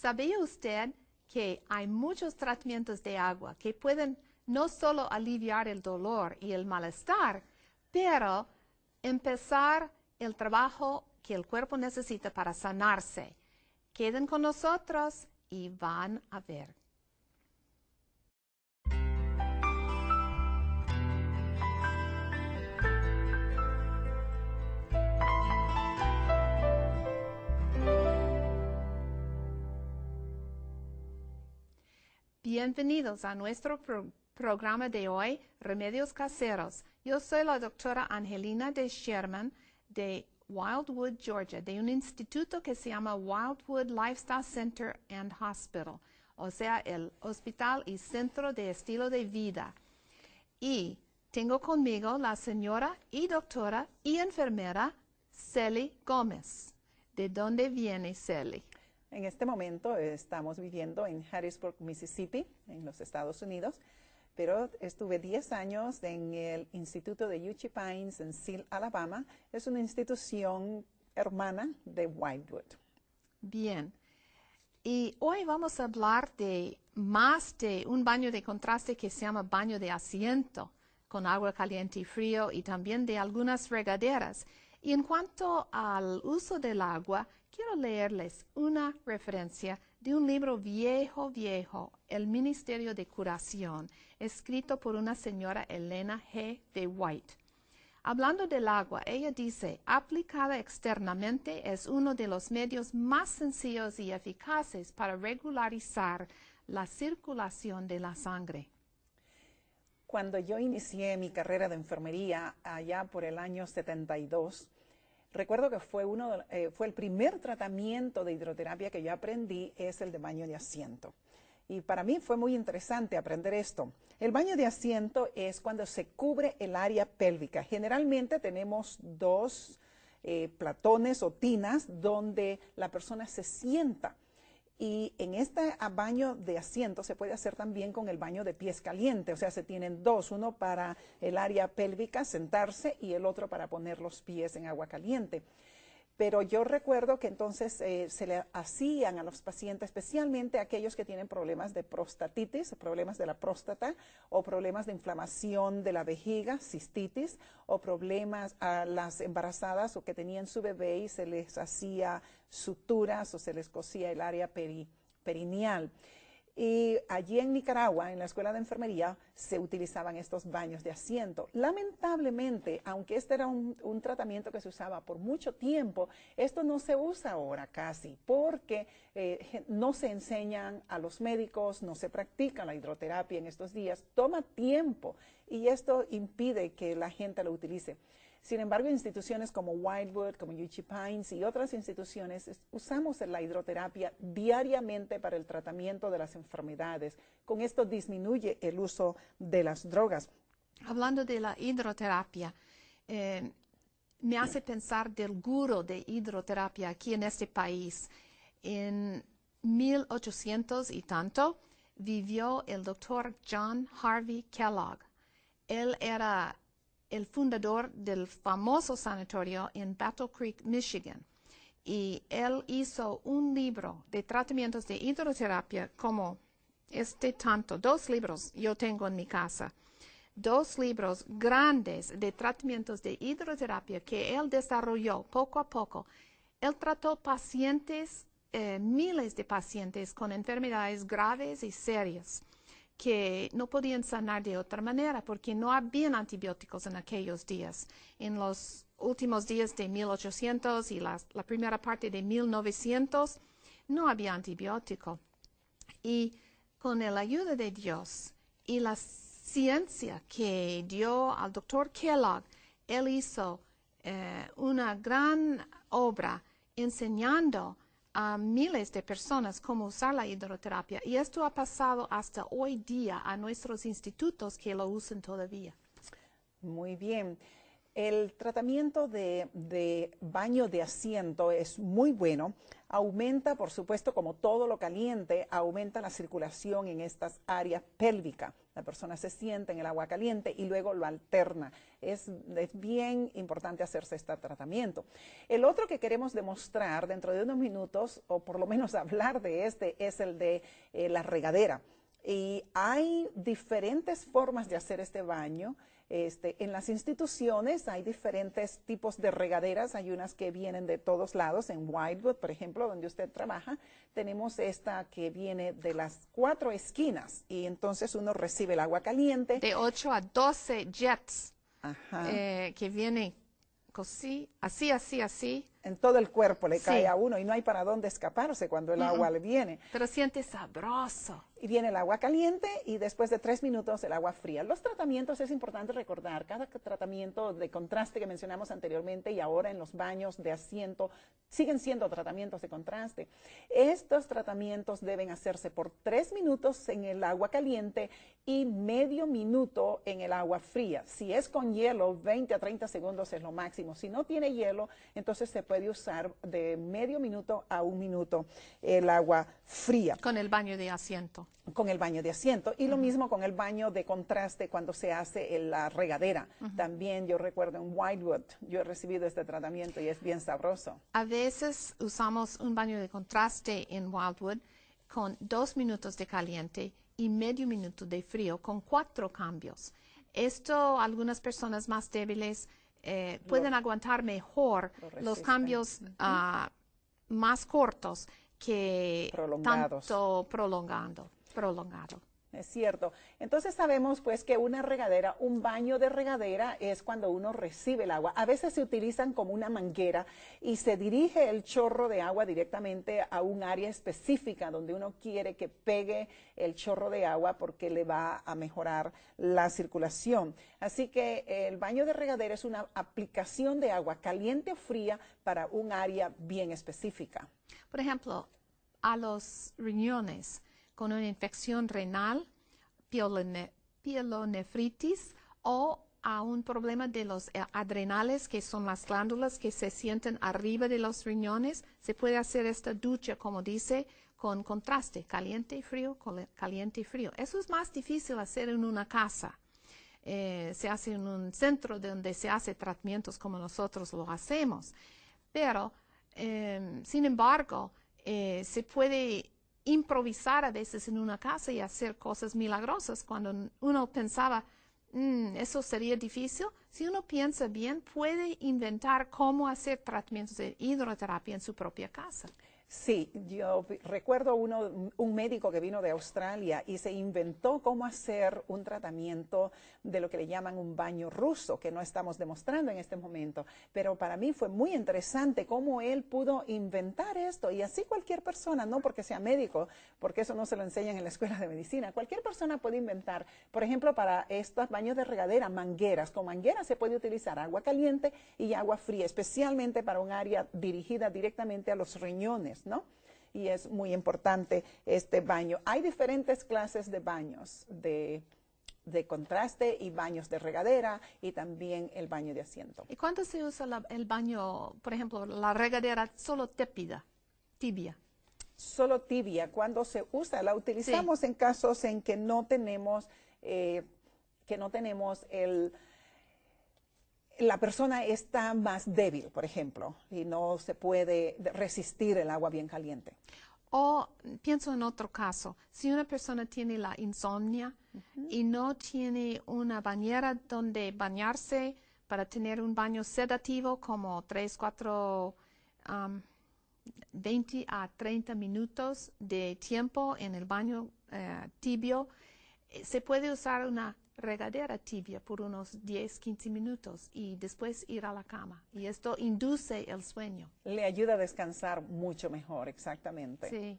¿Sabía usted que hay muchos tratamientos de agua que pueden no solo aliviar el dolor y el malestar, pero empezar el trabajo que el cuerpo necesita para sanarse? Queden con nosotros y van a ver. Bienvenidos a nuestro programa de hoy, Remedios Caseros. Yo soy la doctora Angelina de Sherman de Wildwood, Georgia, de un instituto que se llama Wildwood Lifestyle Center and Hospital, o sea, el Hospital y Centro de Estilo de Vida. Y tengo conmigo la señora y doctora y enfermera Sally Gómez. ¿De dónde viene Sally? En este momento estamos viviendo en Harrisburg, Mississippi, en los Estados Unidos, pero estuve 10 años en el Instituto de Uchi Pines en Seal, Alabama. Es una institución hermana de Wildwood. Bien. Y hoy vamos a hablar de más de un baño de contraste que se llama baño de asiento, con agua caliente y frío y también de algunas regaderas. Y en cuanto al uso del agua, quiero leerles una referencia de un libro viejo, viejo, El Ministerio de Curación, escrito por una señora Elena G. de White. Hablando del agua, ella dice, aplicada externamente es uno de los medios más sencillos y eficaces para regularizar la circulación de la sangre. Cuando yo inicié mi carrera de enfermería allá por el año 72, Recuerdo que fue, uno, eh, fue el primer tratamiento de hidroterapia que yo aprendí, es el de baño de asiento. Y para mí fue muy interesante aprender esto. El baño de asiento es cuando se cubre el área pélvica. Generalmente tenemos dos eh, platones o tinas donde la persona se sienta y en este baño de asiento se puede hacer también con el baño de pies caliente, o sea, se tienen dos, uno para el área pélvica, sentarse, y el otro para poner los pies en agua caliente. Pero yo recuerdo que entonces eh, se le hacían a los pacientes, especialmente a aquellos que tienen problemas de prostatitis, problemas de la próstata, o problemas de inflamación de la vejiga, cistitis, o problemas a las embarazadas o que tenían su bebé y se les hacía suturas o se les cosía el área perineal. Y allí en Nicaragua, en la escuela de enfermería, se utilizaban estos baños de asiento. Lamentablemente, aunque este era un, tratamiento que se usaba por mucho tiempo, esto no se usa ahora casi, porque eh, no se enseñan a los médicos, no se practica la hidroterapia en estos días, toma tiempo y esto impide que la gente lo utilice. Sin embargo, instituciones como Wildwood, como Yuchi Pines y otras instituciones usamos la hidroterapia diariamente para el tratamiento de las enfermedades. Con esto disminuye el uso de las drogas. Hablando de la hidroterapia, eh, me hace pensar del gurú de hidroterapia aquí en este país. En 1800 y tanto vivió el doctor John Harvey Kellogg. Él era el fundador del famoso sanatorio en Battle Creek, Michigan. Y él hizo un libro de tratamientos de hidroterapia como este tanto, dos libros yo tengo en mi casa, dos libros grandes de tratamientos de hidroterapia que él desarrolló poco a poco. Él trató pacientes, eh, miles de pacientes con enfermedades graves y serias que no podían sanar de otra manera porque no habían antibióticos en aquellos días. En los últimos días de 1800 y la, primera parte de 1900 no había antibiótico. Y con la ayuda de Dios y la ciencia que dio al doctor Kellogg, él hizo eh, una gran obra enseñando a miles de personas cómo usar la hidroterapia y esto ha pasado hasta hoy día a nuestros institutos que lo usan todavía. Muy bien. El tratamiento de, baño de asiento es muy bueno. Aumenta, por supuesto, como todo lo caliente, aumenta la circulación en estas áreas pélvicas. La persona se siente en el agua caliente y luego lo alterna. Es, bien importante hacerse este tratamiento. El otro que queremos demostrar dentro de unos minutos, o por lo menos hablar de este, es el de eh, la regadera. Y hay diferentes formas de hacer este baño. Este, en las instituciones hay diferentes tipos de regaderas, hay unas que vienen de todos lados, en Whitewood, por ejemplo, donde usted trabaja, tenemos esta que viene de las cuatro esquinas y entonces uno recibe el agua caliente. De 8 a 12 jets eh, que viene así, así, así, así en todo el cuerpo le cae a uno y no hay para dónde escaparse cuando el agua le viene. Pero siente sabroso. Y viene el agua caliente y después de tres minutos el agua fría. Los tratamientos es importante recordar, cada tratamiento de contraste que mencionamos anteriormente y ahora en los baños de asiento siguen siendo tratamientos de contraste. Estos tratamientos deben hacerse por tres minutos en el agua caliente y medio minuto en el agua fría. Si es con hielo, 20 a 30 segundos es lo máximo. Si no tiene hielo, entonces se puede usar de medio minuto a un minuto el agua fría. Con el baño de asiento. Con el baño de asiento. Y lo mismo con el baño de contraste cuando se hace en la regadera. También yo recuerdo en wildwood yo he recibido este tratamiento y es bien sabroso. A veces usamos un baño de contraste en Wildwood con dos minutos de caliente y medio minuto de frío con cuatro cambios. Esto algunas personas más débiles eh, pueden aguantar mejor los cambios ah, más cortos que tanto prolongando, prolongado. Es cierto. Entonces sabemos pues que una regadera, un baño de regadera es cuando uno recibe el agua. A veces se utilizan como una manguera y se dirige el chorro de agua directamente a un área específica donde uno quiere que pegue el chorro de agua porque le va a mejorar la circulación. Así que el baño de regadera es una aplicación de agua caliente o fría para un área bien específica. Por ejemplo, a los riñones con una infección renal, pielonefritis o a un problema de los eh, adrenales, que son las glándulas que se sienten arriba de los riñones, se puede hacer esta ducha, como dice, con contraste, caliente y frío, caliente y frío. Eso es más difícil hacer en una casa. Eh, se hace en un centro donde se hace tratamientos como nosotros lo hacemos. Pero, em, sin embargo, eh, se puede improvisar a veces en una casa y hacer cosas milagrosas cuando uno pensaba, mm, eso sería difícil. Si uno piensa bien, puede inventar cómo hacer tratamientos de hidroterapia en su propia casa. Sí, yo recuerdo uno, un médico que vino de Australia y se inventó cómo hacer un tratamiento de lo que le llaman un baño ruso, que no estamos demostrando en este momento, pero para mí fue muy interesante cómo él pudo inventar esto y así cualquier persona, no porque sea médico, porque eso no se lo enseñan en la escuela de medicina, cualquier persona puede inventar, por ejemplo, para estos baños de regadera, mangueras, con mangueras se puede utilizar agua caliente y agua fría, especialmente para un área dirigida directamente a los riñones ¿no? Y es muy importante este baño. Hay diferentes clases de baños de, contraste y baños de regadera y también el baño de asiento. ¿Y cuándo se usa el baño, por ejemplo, la regadera solo tépida, tibia? Solo tibia, cuando se usa, la utilizamos en casos en que no tenemos, eh, que no tenemos el, la persona está más débil, por ejemplo, y no se puede resistir el agua bien caliente. O pienso en otro caso, si una persona tiene la insomnia y no tiene una bañera donde bañarse para tener un baño sedativo como 3, 4, um, 20 a 30 minutos de tiempo en el baño eh, tibio, eh, se puede usar una regadera tibia por unos 10-15 minutos y después ir a la cama. Y esto induce el sueño. Le ayuda a descansar mucho mejor, exactamente. Sí.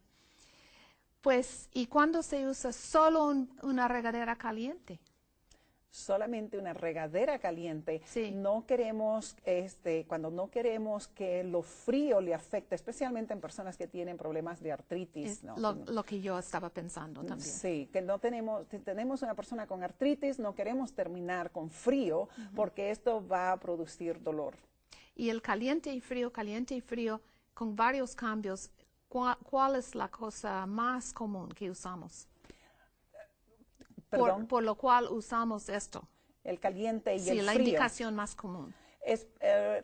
Pues, ¿y cuando se usa solo una regadera caliente? solamente una regadera caliente. No queremos, este, cuando no queremos que lo frío le afecte, especialmente en personas que tienen problemas de artritis. lo, que yo estaba pensando también. Sí, que tenemos, si tenemos una persona con artritis, no queremos terminar con frío porque esto va a producir dolor. Y el caliente y frío, caliente y frío, con varios cambios, cuál es la cosa más común que usamos? Por, lo cual usamos esto. El caliente y el frío. Sí, la indicación más común. Eh,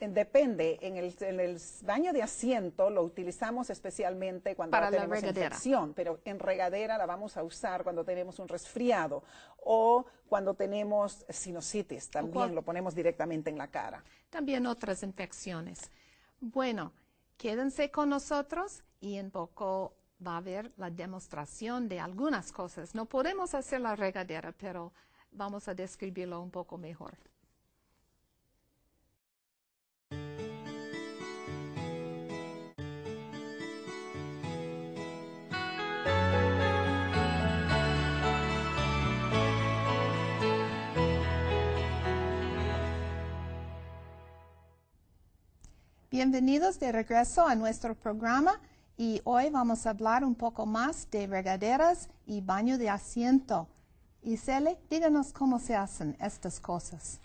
en depende, en el, en baño de asiento lo utilizamos especialmente cuando tenemos la infección, pero en regadera la vamos a usar cuando tenemos un resfriado o cuando tenemos sinusitis, también lo ponemos directamente en la cara. También otras infecciones. Bueno, quédense con nosotros y en poco va a haber la demostración de algunas cosas. No podemos hacer la regadera, pero vamos a describirlo un poco mejor. Bienvenidos de regreso a nuestro programa y hoy vamos a hablar un poco más de regaderas y baño de asiento. Isele, díganos cómo se hacen estas cosas.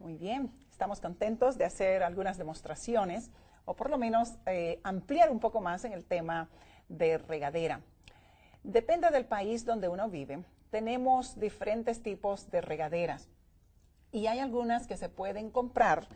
Muy bien, estamos contentos de hacer algunas demostraciones o por lo menos eh, ampliar un poco más en el tema de regadera. Depende del país donde uno vive, tenemos diferentes tipos de regaderas y hay algunas que se pueden comprar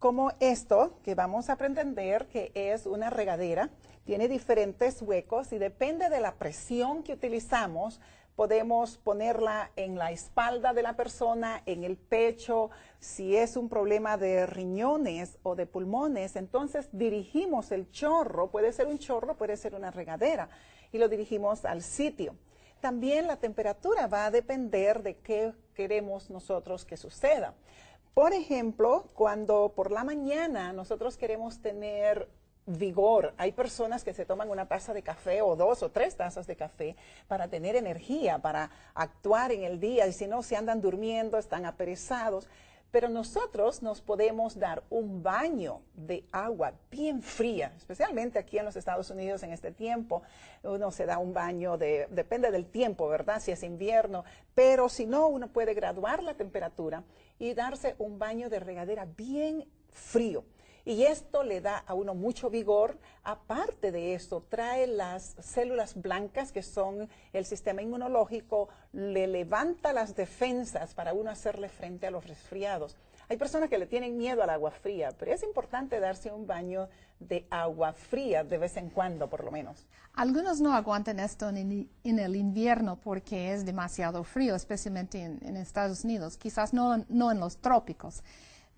como esto que vamos a pretender que es una regadera, tiene diferentes huecos y depende de la presión que utilizamos, podemos ponerla en la espalda de la persona, en el pecho, si es un problema de riñones o de pulmones, entonces dirigimos el chorro, puede ser un chorro, puede ser una regadera, y lo dirigimos al sitio. También la temperatura va a depender de qué queremos nosotros que suceda. Por ejemplo, cuando por la mañana nosotros queremos tener vigor. Hay personas que se toman una taza de café o dos o tres tazas de café para tener energía, para actuar en el día, y si no, se andan durmiendo, están aperezados. Pero nosotros nos podemos dar un baño de agua bien fría, especialmente aquí en los Estados Unidos en este tiempo. Uno se da un baño de, depende del tiempo, ¿verdad? Si es invierno, pero si no, uno puede graduar la temperatura y darse un baño de regadera bien frío. Y esto le da a uno mucho vigor. Aparte de esto, trae las células blancas que son el sistema inmunológico, le levanta las defensas para uno hacerle frente a los resfriados. Hay personas que le tienen miedo al agua fría, pero es importante darse un baño de agua fría de vez en cuando, por lo menos. Algunos no aguantan esto en, el invierno porque es demasiado frío, especialmente en, Estados Unidos, quizás no, en los trópicos,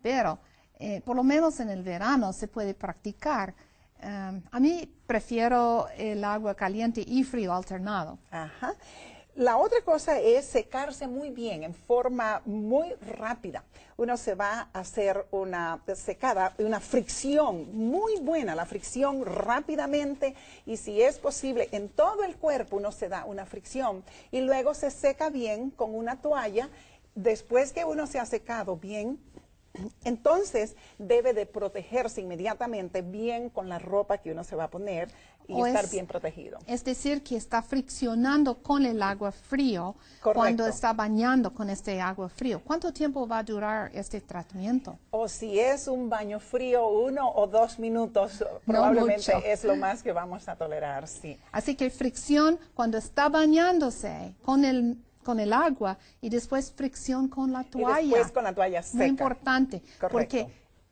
pero eh, por lo menos en el verano se puede practicar. Em, a mí prefiero el agua caliente y frío alternado. Ajá. La otra cosa es secarse muy bien, en forma muy rápida. Uno se va a hacer una secada, una fricción muy buena, la fricción rápidamente y si es posible en todo el cuerpo uno se da una fricción y luego se seca bien con una toalla. Después que uno se ha secado bien, entonces debe de protegerse inmediatamente bien con la ropa que uno se va a poner y estar bien protegido. Es decir, que está friccionando con el agua frío cuando está bañando con este agua frío. ¿Cuánto tiempo va a durar este tratamiento? O si es un baño frío, uno o dos minutos, probablemente es lo más que vamos a tolerar, sí. Así que fricción cuando está bañándose con el con el agua y después fricción con la toalla. Y después con la toalla seca. Muy importante, porque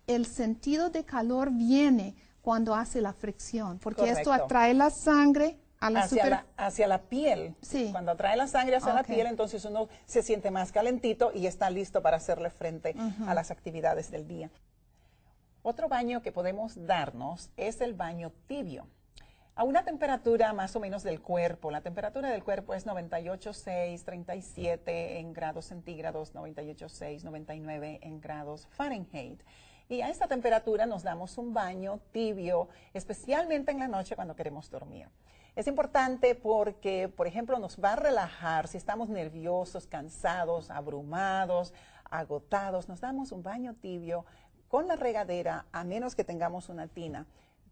el sentido de calor viene cuando hace la fricción, porque esto atrae la sangre a la hacia, la, hacia la piel. Sí. Cuando atrae la sangre hacia la piel, entonces uno se siente más calentito y está listo para hacerle frente a las actividades del día. Otro baño que podemos darnos es el baño tibio a una temperatura más o menos del cuerpo. La temperatura del cuerpo es 98,6, 37 en grados centígrados, 98,6, 99 en grados Fahrenheit. Y a esta temperatura nos damos un baño tibio, especialmente en la noche cuando queremos dormir. Es importante porque, por ejemplo, nos va a relajar si estamos nerviosos, cansados, abrumados, agotados. Nos damos un baño tibio con la regadera, a menos que tengamos una tina.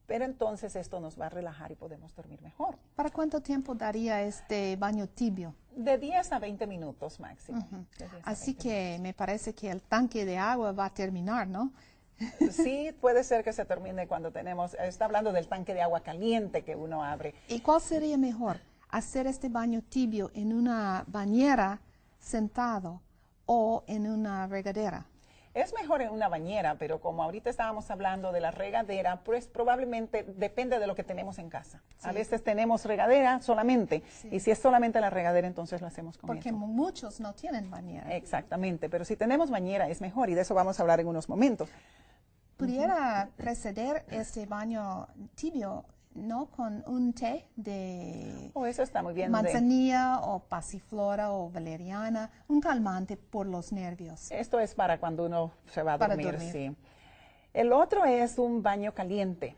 Pero entonces esto nos va a relajar y podemos dormir mejor. ¿Para cuánto tiempo daría este baño tibio? De 10 a 20 minutos máximo. Así que me parece que el tanque de agua va a terminar, ¿no? sí, puede ser que se termine cuando tenemos, está hablando del tanque de agua caliente que uno abre. ¿Y cuál sería mejor? ¿Hacer este baño tibio en una bañera sentado o en una regadera? Es mejor en una bañera, pero como ahorita estábamos hablando de la regadera, pues probablemente depende de lo que tenemos en casa. A veces tenemos regadera solamente, y si es solamente la regadera, entonces lo hacemos con Porque muchos no tienen bañera. Exactamente, pero si tenemos bañera es mejor, y de eso vamos a hablar en unos momentos. Pudiera preceder este baño tibio ¿no? Con un té de oh, eso bien, manzanilla o pasiflora o valeriana, un calmante por los nervios. Esto es para cuando uno se va a dormir, dormir, sí. El otro es un baño caliente.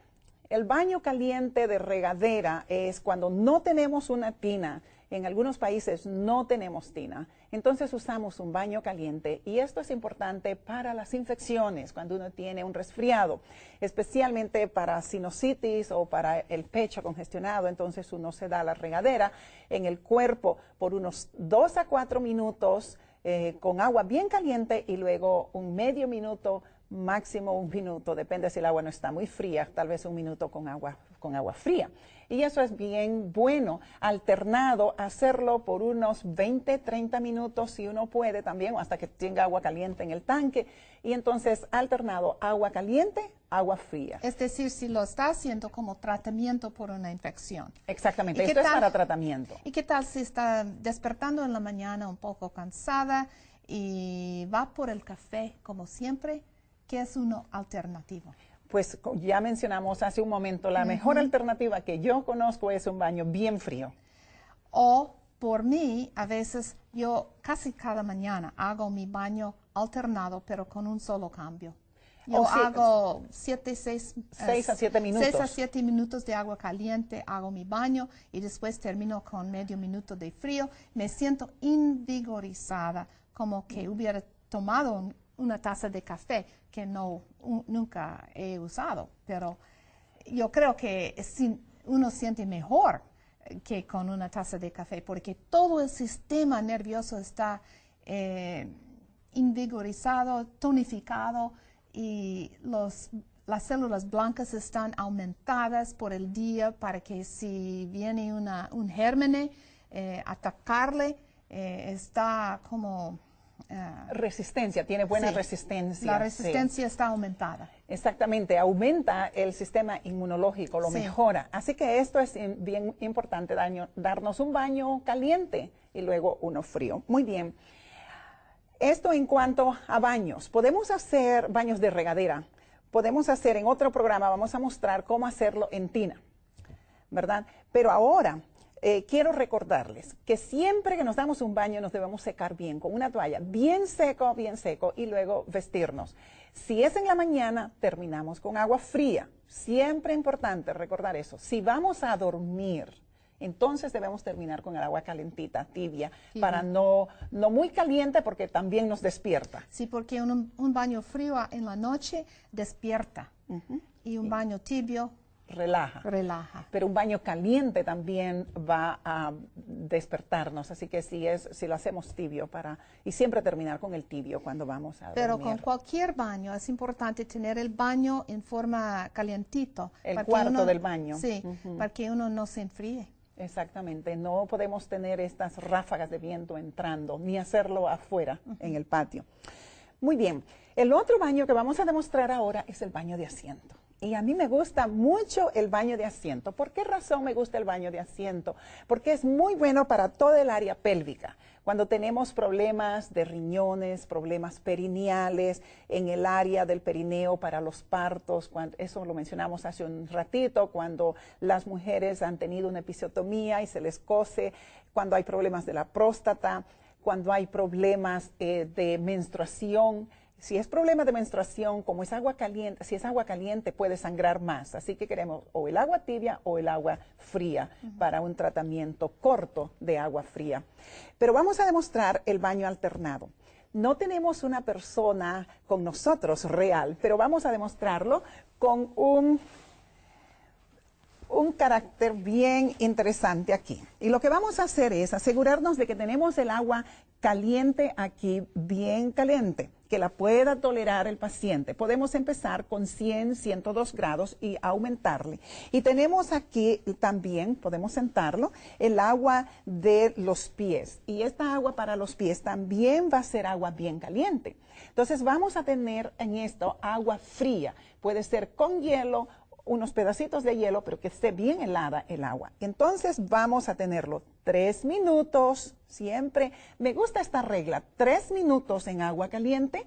El baño caliente de regadera es cuando no tenemos una tina en algunos países no tenemos tina, entonces usamos un baño caliente y esto es importante para las infecciones cuando uno tiene un resfriado, especialmente para sinusitis o para el pecho congestionado, entonces uno se da la regadera en el cuerpo por unos dos a cuatro minutos eh, con agua bien caliente y luego un medio minuto máximo un minuto, depende si el agua no está muy fría, tal vez un minuto con agua con agua fría. Y eso es bien bueno, alternado, hacerlo por unos 20, 30 minutos si uno puede también, hasta que tenga agua caliente en el tanque. Y entonces alternado agua caliente, agua fría. Es decir, si lo está haciendo como tratamiento por una infección. Exactamente, esto es para tratamiento. ¿Y qué tal si está despertando en la mañana un poco cansada y va por el café como siempre? que es uno alternativo pues ya mencionamos hace un momento, la mejor alternativa que yo conozco es un baño bien frío. O por mí, a veces yo casi cada mañana hago mi baño alternado, pero con un solo cambio. Yo hago pues, seis 6 a eh, siete minutos. a siete minutos de agua caliente, hago mi baño y después termino con medio minuto de frío. Me siento invigorizada, como que mm. hubiera tomado un, una taza de café que no, nunca he usado, pero yo creo que uno siente mejor que con una taza de café, porque todo el sistema nervioso está eh, invigorizado, tonificado y los, las células blancas están aumentadas por el día para que si viene una, un germen, eh, atacarle, eh, está como Ah, resistencia, tiene buena resistencia. La resistencia está aumentada. Exactamente, aumenta el sistema inmunológico, lo mejora. Así que esto es bien importante, darnos un baño caliente y luego uno frío. Muy bien. Esto en cuanto a baños. Podemos hacer baños de regadera. Podemos hacer en otro programa, vamos a mostrar cómo hacerlo en tina, ¿verdad? Pero ahora eh, quiero recordarles que siempre que nos damos un baño nos debemos secar bien con una toalla, bien seco, bien seco, y luego vestirnos. Si es en la mañana, terminamos con agua fría. Siempre importante recordar eso. Si vamos a dormir, entonces debemos terminar con el agua calentita, tibia, para no, no muy caliente porque también nos despierta. Sí, porque un, baño frío en la noche despierta y un baño tibio relaja. Relaja. Pero un baño caliente también va a despertarnos, así que si es si lo hacemos tibio para y siempre terminar con el tibio cuando vamos a Pero con cualquier baño es importante tener el baño en forma calientito, el cuarto del baño. Sí, para que uno no se enfríe. Exactamente, no podemos tener estas ráfagas de viento entrando ni hacerlo afuera en el patio. Muy bien, el otro baño que vamos a demostrar ahora es el baño de asiento. Y a mí me gusta mucho el baño de asiento. ¿Por qué razón me gusta el baño de asiento? Porque es muy bueno para toda el área pélvica. Cuando tenemos problemas de riñones, problemas perineales, en el área del perineo para los partos, cuando, eso lo mencionamos hace un ratito, cuando las mujeres han tenido una episiotomía y se les cose, cuando hay problemas de la próstata, cuando hay problemas eh, de menstruación si es problema de menstruación, como es agua caliente, si es agua caliente puede sangrar más. Así que queremos o el agua tibia o el agua fría para un tratamiento corto de agua fría. Pero vamos a demostrar el baño alternado. No tenemos una persona con nosotros real, pero vamos a demostrarlo con un, un carácter bien interesante aquí. Y lo que vamos a hacer es asegurarnos de que tenemos el agua caliente aquí, bien caliente que la pueda tolerar el paciente. Podemos empezar con 100, 102 grados y aumentarle. Y tenemos aquí también, podemos sentarlo, el agua de los pies. Y esta agua para los pies también va a ser agua bien caliente. Entonces vamos a tener en esto agua fría. Puede ser con hielo unos pedacitos de hielo, pero que esté bien helada el agua. Entonces vamos a tenerlo tres minutos, siempre. Me gusta esta regla, tres minutos en agua caliente,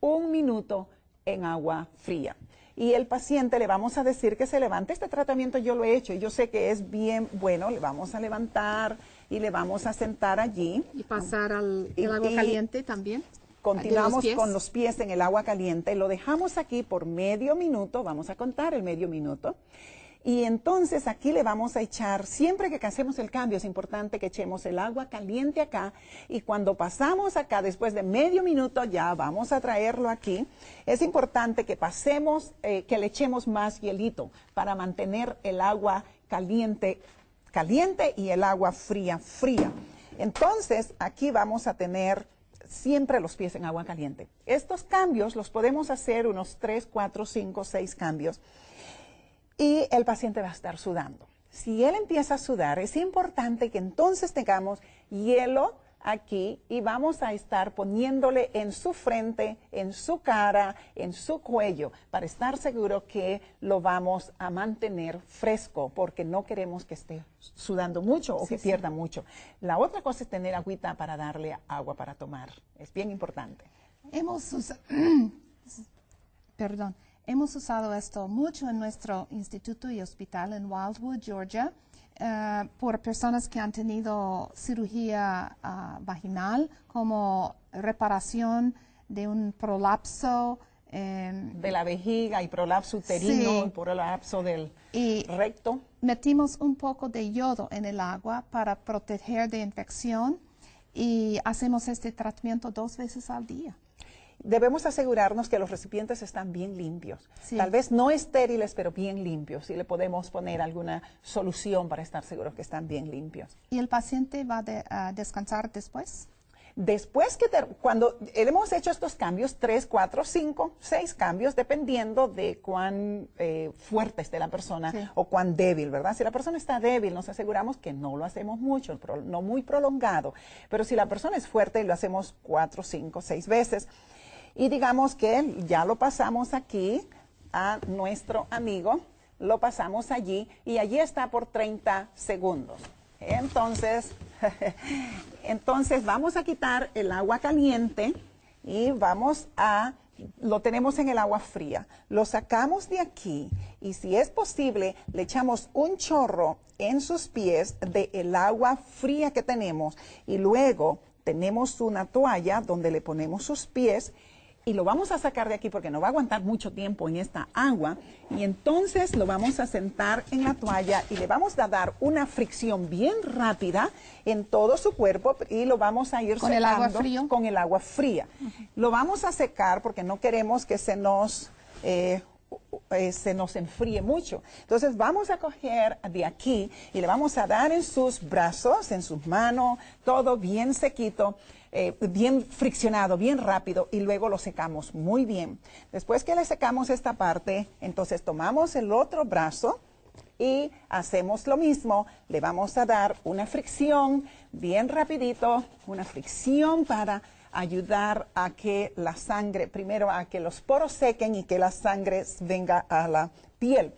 un minuto en agua fría. Y el paciente le vamos a decir que se levante. Este tratamiento yo lo he hecho y yo sé que es bien bueno. Le vamos a levantar y le vamos a sentar allí. Y pasar al agua caliente también. Continuamos con los pies en el agua caliente. Lo dejamos aquí por medio minuto. Vamos a contar el medio minuto. Y entonces aquí le vamos a echar, siempre que hacemos el cambio, es importante que echemos el agua caliente acá. Y cuando pasamos acá, después de medio minuto, ya vamos a traerlo aquí. Es importante que pasemos, eh, que le echemos más hielito para mantener el agua caliente, caliente y el agua fría, fría. Entonces, aquí vamos a tener siempre los pies en agua caliente. Estos cambios los podemos hacer unos 3, 4, 5, 6 cambios y el paciente va a estar sudando. Si él empieza a sudar, es importante que entonces tengamos hielo aquí y vamos a estar poniéndole en su frente, en su cara, en su cuello, para estar seguro que lo vamos a mantener fresco, porque no queremos que esté sudando mucho o que pierda mucho. La otra cosa es tener agüita para darle agua para tomar. Es bien importante. Hemos perdón, hemos usado esto mucho en nuestro instituto y hospital en Wildwood, Georgia eh, por personas que han tenido cirugía ah, vaginal como reparación de un prolapso. Em, de la vejiga y prolapso uterino y prolapso del recto. Metimos un poco de yodo en el agua para proteger de infección y hacemos este tratamiento dos veces al día debemos asegurarnos que los recipientes están bien limpios. Tal vez no estériles, pero bien limpios. Y le podemos poner alguna solución para estar seguros que están bien limpios. ¿Y el paciente va a descansar después? Después que cuando eh, hemos hecho estos cambios, tres, cuatro, cinco, seis cambios, dependiendo de cuán eh, fuerte esté la persona o cuán débil, ¿verdad? Si la persona está débil, nos aseguramos que no lo hacemos mucho, no muy prolongado. Pero si la persona es fuerte, lo hacemos cuatro, cinco, seis veces. Y digamos que ya lo pasamos aquí a nuestro amigo, lo pasamos allí y allí está por 30 segundos. Entonces, entonces vamos a quitar el agua caliente y vamos a, lo tenemos en el agua fría. Lo sacamos de aquí y si es posible le echamos un chorro en sus pies del el agua fría que tenemos y luego tenemos una toalla donde le ponemos sus pies y lo vamos a sacar de aquí porque no va a aguantar mucho tiempo en esta agua y entonces lo vamos a sentar en la toalla y le vamos a dar una fricción bien rápida en todo su cuerpo y lo vamos a ir ¿Con el agua con el agua fría. Lo vamos a secar porque no queremos que se nos... Eh, eh, se nos enfríe mucho. Entonces vamos a coger de aquí y le vamos a dar en sus brazos, en sus manos, todo bien sequito. Eh, bien friccionado, bien rápido y luego lo secamos muy bien. Después que le secamos esta parte, entonces tomamos el otro brazo y hacemos lo mismo. Le vamos a dar una fricción bien rapidito, una fricción para ayudar a que la sangre, primero a que los poros sequen y que la sangre venga a la piel,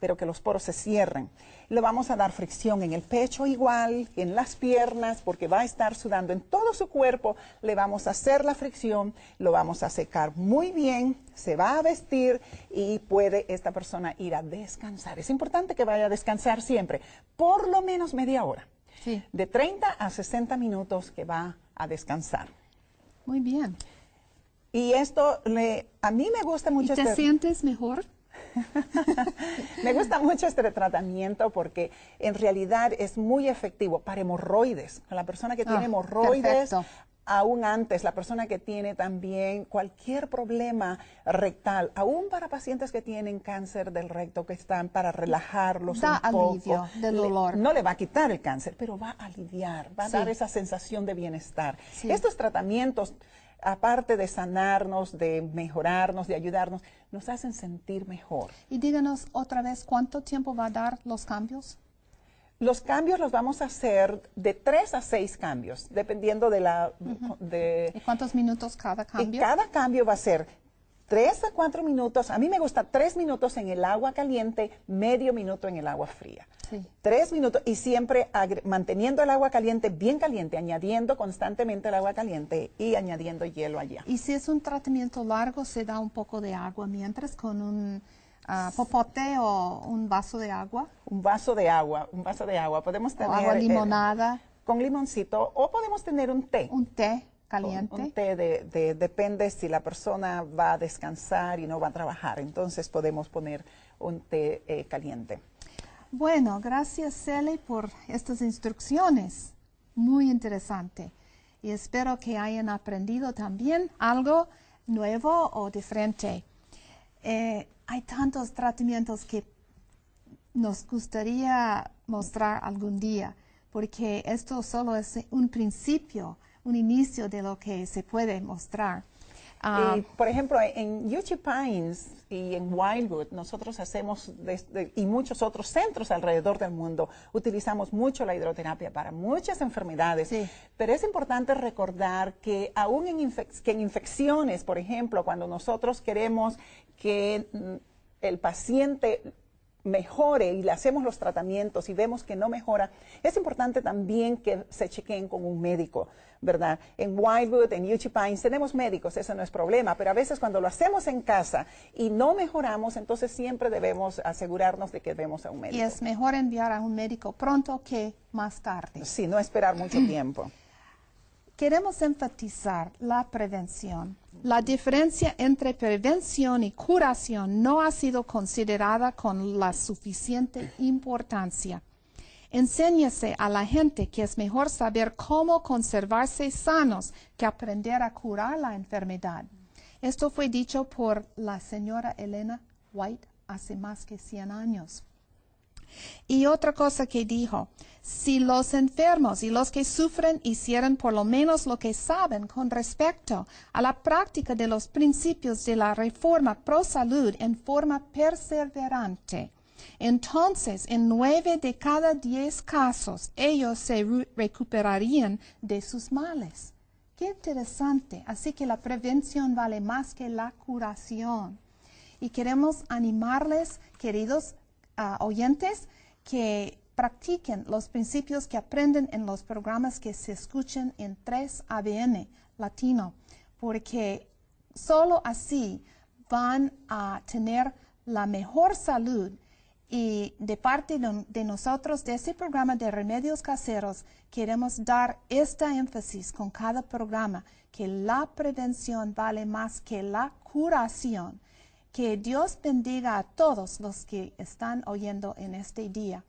pero que los poros se cierren le vamos a dar fricción en el pecho igual, en las piernas, porque va a estar sudando en todo su cuerpo, le vamos a hacer la fricción, lo vamos a secar muy bien, se va a vestir y puede esta persona ir a descansar. Es importante que vaya a descansar siempre, por lo menos media hora. De 30 a 60 minutos que va a descansar. Muy bien. Y esto le, a mí me gusta mucho. ¿Y ¿Te sientes mejor? Me gusta mucho este tratamiento porque en realidad es muy efectivo para hemorroides. la persona que tiene ah, hemorroides, aún antes, la persona que tiene también cualquier problema rectal, aún para pacientes que tienen cáncer del recto, que están para relajarlos un poco, del dolor. no le va a quitar el cáncer, pero va a aliviar, va a dar esa sensación de bienestar. Estos tratamientos aparte de sanarnos, de mejorarnos, de ayudarnos, nos hacen sentir mejor. Y díganos otra vez, ¿cuánto tiempo va a dar los cambios? Los cambios los vamos a hacer de tres a seis cambios, dependiendo de la... ¿Y cuántos minutos cada cambio? cada cambio va a ser Tres a cuatro minutos, a mí me gusta tres minutos en el agua caliente, medio minuto en el agua fría. Tres minutos y siempre manteniendo el agua caliente bien caliente, añadiendo constantemente el agua caliente y añadiendo hielo allá. Y si es un tratamiento largo, se da un poco de agua mientras con un... Ah, popote o un vaso de agua. Un vaso de agua, un vaso de agua. Podemos tener agua eh, limonada. con limoncito o podemos tener un té. Un té caliente. Un, té de, depende si la persona va a descansar y no va a trabajar, entonces podemos poner un té eh, caliente. Bueno, gracias Cele por estas instrucciones, muy interesante. Y espero que hayan aprendido también algo nuevo o diferente. Eh, hay tantos tratamientos que nos gustaría mostrar algún día, porque esto solo es un principio un inicio de lo que se puede mostrar. Ah, por ejemplo, en Yuchi Pines y en Wildwood, nosotros hacemos, y muchos otros centros alrededor del mundo, utilizamos mucho la hidroterapia para muchas enfermedades. Pero es importante recordar que aún en, en infecciones, por ejemplo, cuando nosotros queremos que mm, el paciente mejore y le hacemos los tratamientos y vemos que no mejora, es importante también que se chequeen con un médico, ¿verdad? En Wildwood, en Uchi Pines, tenemos médicos, eso no es problema, pero a veces cuando lo hacemos en casa y no mejoramos, entonces siempre debemos asegurarnos de que vemos a un médico. Y es mejor enviar a un médico pronto que más tarde. Sí, no esperar mucho tiempo. Queremos enfatizar la prevención. La diferencia entre prevención y curación no ha sido considerada con la suficiente importancia. Enséñese a la gente que es mejor saber cómo conservarse sanos que aprender a curar la enfermedad. Esto fue dicho por la señora Elena White hace más de 100 años. Y otra cosa que dijo, si los enfermos y los que sufren hicieran por lo menos lo que saben con respecto a la práctica de los principios de la reforma pro salud en forma perseverante, entonces en nueve de cada diez casos ellos se recuperarían de sus males. Qué interesante. Así que la prevención vale más que la curación. Y queremos animarles, queridos oyentes que practiquen los principios que aprenden en los programas que se escuchan en 3ABN Latino, porque solo así van a tener la mejor salud y de parte de, de, nosotros, de este programa de remedios caseros, queremos dar esta énfasis con cada programa, que la prevención vale más que la curación. Que Dios bendiga a todos los que están oyendo en este día.